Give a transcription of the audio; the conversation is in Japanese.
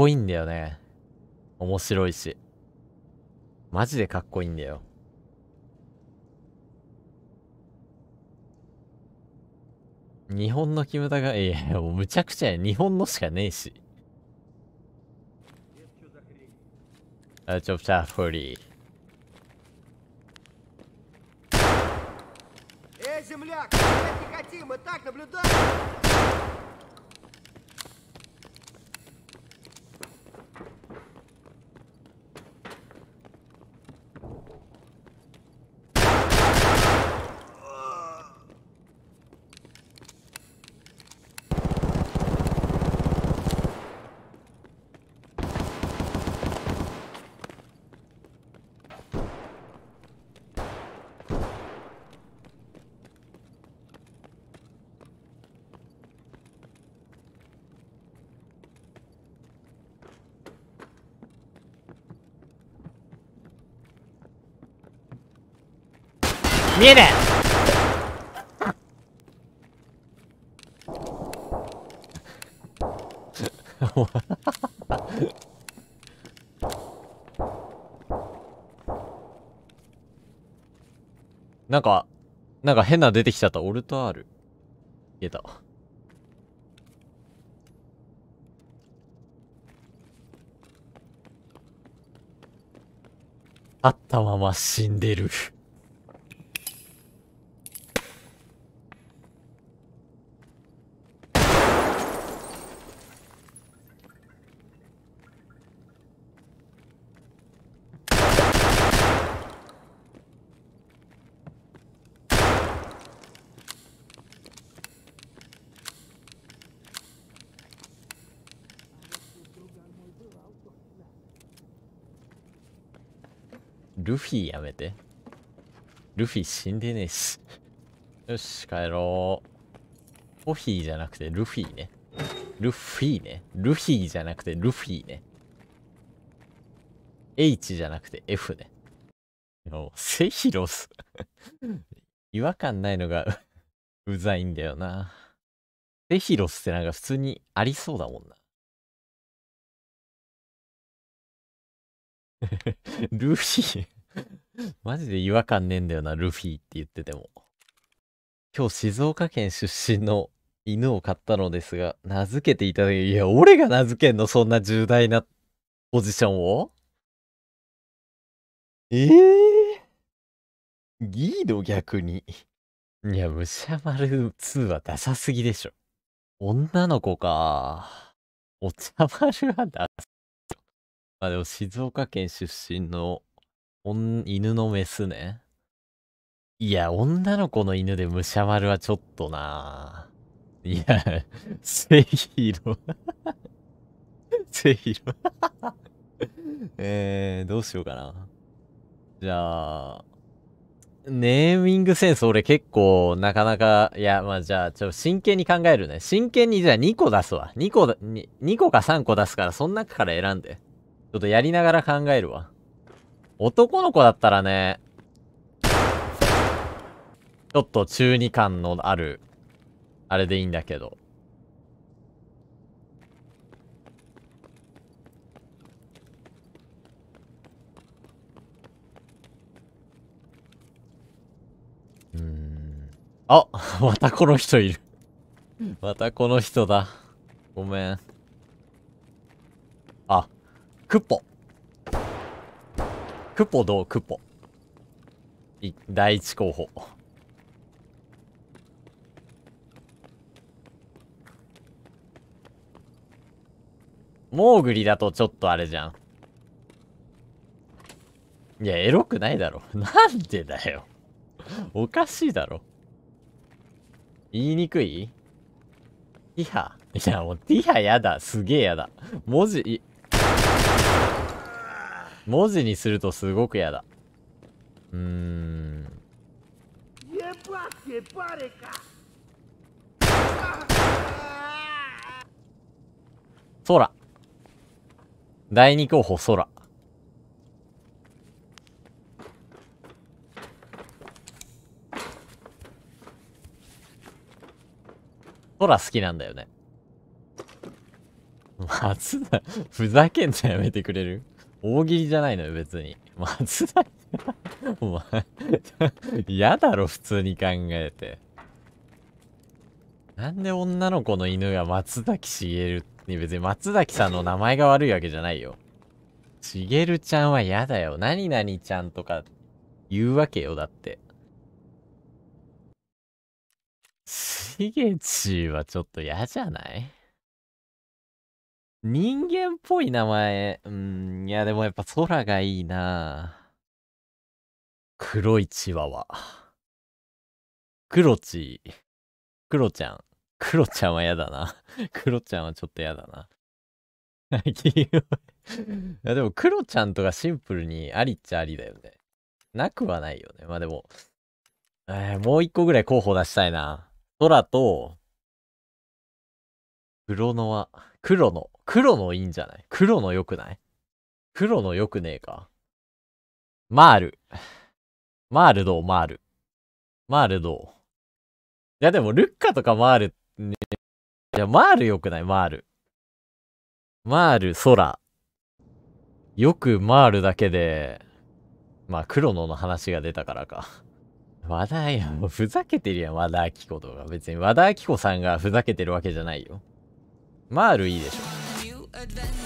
こいいんだよね。面白いし。マジでかっこいいんだよ。日本のキムタが、いや、もうむちゃくちゃや。日本のしかねえし。あ、ちょ、ちゃ、フリー。Эй, земляк, Мы так наблюдаем! 見えねえ なんか、なんか変な出てきちゃった。オルト R。消えた。あったまま死んでるルフィやめて。ルフィ死んでねえし。よし、帰ろう。コヒーじゃなくてルフィね。ルフィね。ルフィじゃなくてルフィね。H じゃなくて F ね。もう、セヒロス 違和感ないのが うざいんだよな。セヒロスってなんか普通にありそうだもんな。ルフィ マジで違和感ねえんだよな、ルフィって言ってても。今日静岡県出身の犬を飼ったのですが、名付けていただき、いや、俺が名付けんの、そんな重大なポジションをえぇ、ー、ギード逆に。いや、武者丸2はダサすぎでしょ。女の子か。お茶丸はダサまあでも静岡県出身の犬のメスね。いや、女の子の犬で武者丸はちょっとないや、セヒロ。セヒロ。えー、どうしようかな。じゃあ、ネーミングセンス俺結構なかなか、いや、まあじゃあ、ちょ、真剣に考えるね。真剣にじゃあ2個出すわ。2個だ、2, 2個か3個出すから、その中から選んで。ちょっとやりながら考えるわ。男の子だったらね、ちょっと中二感のある、あれでいいんだけど。うーん。あ またこの人いるまたこの人だ。ごめん。クッポ。クッポどうクッポ。第一候補。モーグリだとちょっとあれじゃん。いや、エロくないだろ。なんでだよ。おかしいだろ。言いにくいティハいや、もうティハやだ。すげえやだ。文字、文字にするとすごく嫌だ。うーん。空。第二候補空。空好きなんだよね。松田、ふざけんじゃやめてくれる大喜利じゃないのよ、別に。松 崎お前 嫌だろ、普通に考えて。なんで女の子の犬が松崎しげるに別に松崎さんの名前が悪いわけじゃないよ。しげるちゃんは嫌だよ。何々ちゃんとか言うわけよ、だって。しげちはちょっと嫌じゃない人間っぽい名前。うん、いや、でもやっぱ空がいいな黒いチワワ。黒ち、黒ちゃん。黒ちゃんは嫌だな。黒ちゃんはちょっと嫌だな。いやでも黒ちゃんとかシンプルにありっちゃありだよね。なくはないよね。まあでも、えー、もう一個ぐらい候補出したいな。空と、黒のは、黒の、黒のいいんじゃない黒の良くない黒の良くねえか。マール。マールどうマール。マールどういやでも、ルッカとかマール、ね、いや、マール良くないマール。マール、空。よくマールだけで、まあ、黒野の話が出たからか。和田、や、もうふざけてるやん、和田明子とか。別に和田明子さんがふざけてるわけじゃないよ。マールいいでしょ